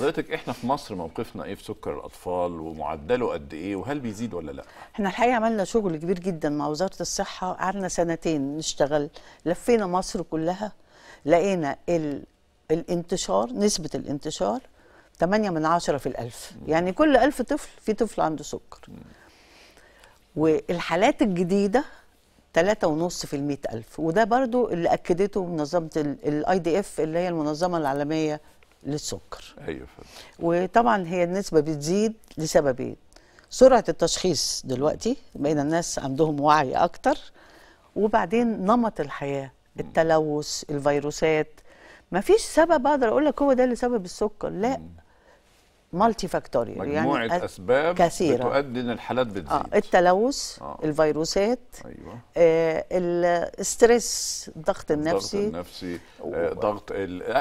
حضرتك احنا في مصر موقفنا ايه في سكر الاطفال ومعدله قد ايه وهل بيزيد ولا لا؟ احنا الحقيقه عملنا شغل كبير جدا مع وزاره الصحه قعدنا سنتين نشتغل لفينا مصر كلها لقينا ال... الانتشار نسبه الانتشار 8 من 10 في الألف م. يعني كل ألف طفل في طفل عنده سكر م. والحالات الجديدة 3.5 في المئة ألف وده برضو اللي أكدته منظمة الاي دي اف اللي هي المنظمة العالمية للسكر ايوه وطبعا هي النسبه بتزيد لسببين سرعه التشخيص دلوقتي بين الناس عندهم وعي اكتر وبعدين نمط الحياه التلوث الفيروسات مفيش سبب اقدر اقول لك هو ده اللي سبب السكر لا م. مالتي يعني فاكتوريال مجموعة يعني أسباب كثيرة بتؤدي إن الحالات آه، بتزيد آه التلوث آه. الفيروسات أيوة. آه الستريس الضغط النفسي الضغط النفسي آه ضغط آه،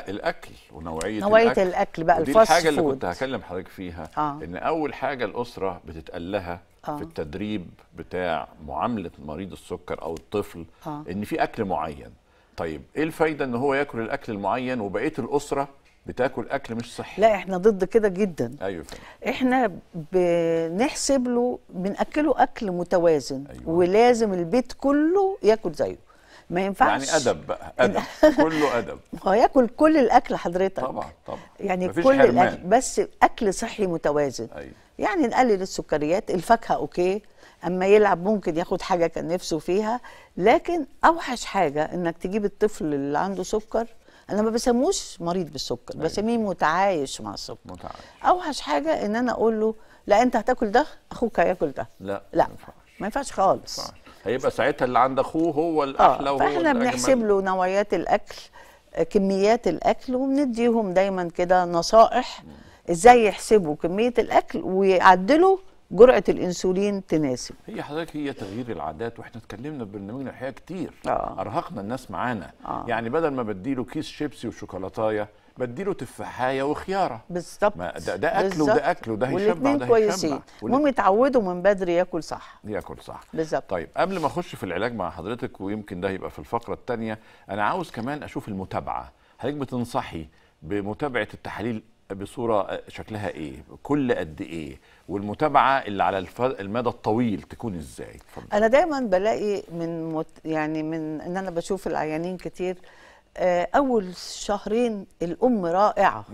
الأكل ونوعية نوعية الأكل, الأكل بقى الفاست الحاجة اللي كنت هكلم حضرتك فيها آه. إن أول حاجة الأسرة بتتقلها آه. في التدريب بتاع معاملة مريض السكر أو الطفل آه. إن في أكل معين طيب إيه الفايدة إن هو ياكل الأكل المعين وبقية الأسرة بتاكل اكل مش صحي لا احنا ضد كده جدا ايوه فهم. احنا بنحسب له بناكله اكل متوازن أيوة. ولازم البيت كله ياكل زيه ما ينفعش يعني ادب بقى ادب كله ادب هو ياكل كل الاكل حضرتك طبعا طبعا يعني كل حرمان. الاكل بس اكل صحي متوازن أيوة. يعني نقلل السكريات الفاكهه اوكي اما يلعب ممكن ياخد حاجه كان نفسه فيها لكن اوحش حاجه انك تجيب الطفل اللي عنده سكر انا ما بسموش مريض بالسكر أيوه. بسميه متعايش مع السكر متعايش. اوحش حاجه ان انا اقول له لا انت هتاكل ده اخوك هياكل ده لا لا ما ينفعش خالص مفعش. هيبقى ساعتها اللي عند اخوه هو آه، الاحلى آه. وهو فاحنا بنحسب له نوعيات الاكل كميات الاكل وبنديهم دايما كده نصائح ازاي يحسبوا كميه الاكل ويعدلوا جرعه الانسولين تناسب هي حضرتك هي تغيير العادات واحنا اتكلمنا في برنامجنا الحقيقه كتير آه. ارهقنا الناس معانا آه. يعني بدل ما بديله كيس شيبسي وشوكولاتايه بديله تفاحايه وخياره بالظبط ده, ده اكله بالزبط. وده اكله وده هيشبع ده كويسين المهم يتعودوا من بدري ياكل صح ياكل صح بالظبط طيب قبل ما اخش في العلاج مع حضرتك ويمكن ده يبقى في الفقره الثانيه انا عاوز كمان اشوف المتابعه حضرتك بتنصحي بمتابعه التحاليل بصوره آه، شكلها ايه كل قد ايه والمتابعه اللي على المدى الطويل تكون ازاي فضل. انا دايما بلاقي من مت يعني من ان انا بشوف العيانين كتير آه، اول شهرين الام رائعه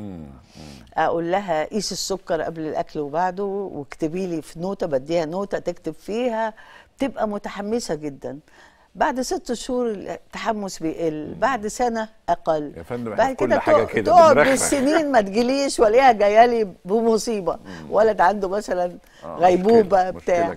اقول لها قيس السكر قبل الاكل وبعده واكتبي لي في نوته بديها نوته تكتب فيها بتبقى متحمسه جدا بعد ست شهور التحمس بيقل بعد سنه اقل يا فندم بعد كده حاجه كده تقعد بالسنين ما تجيليش ولاقيها جايه لي بمصيبه ولد عنده مثلا آه، غيبوبه بتاع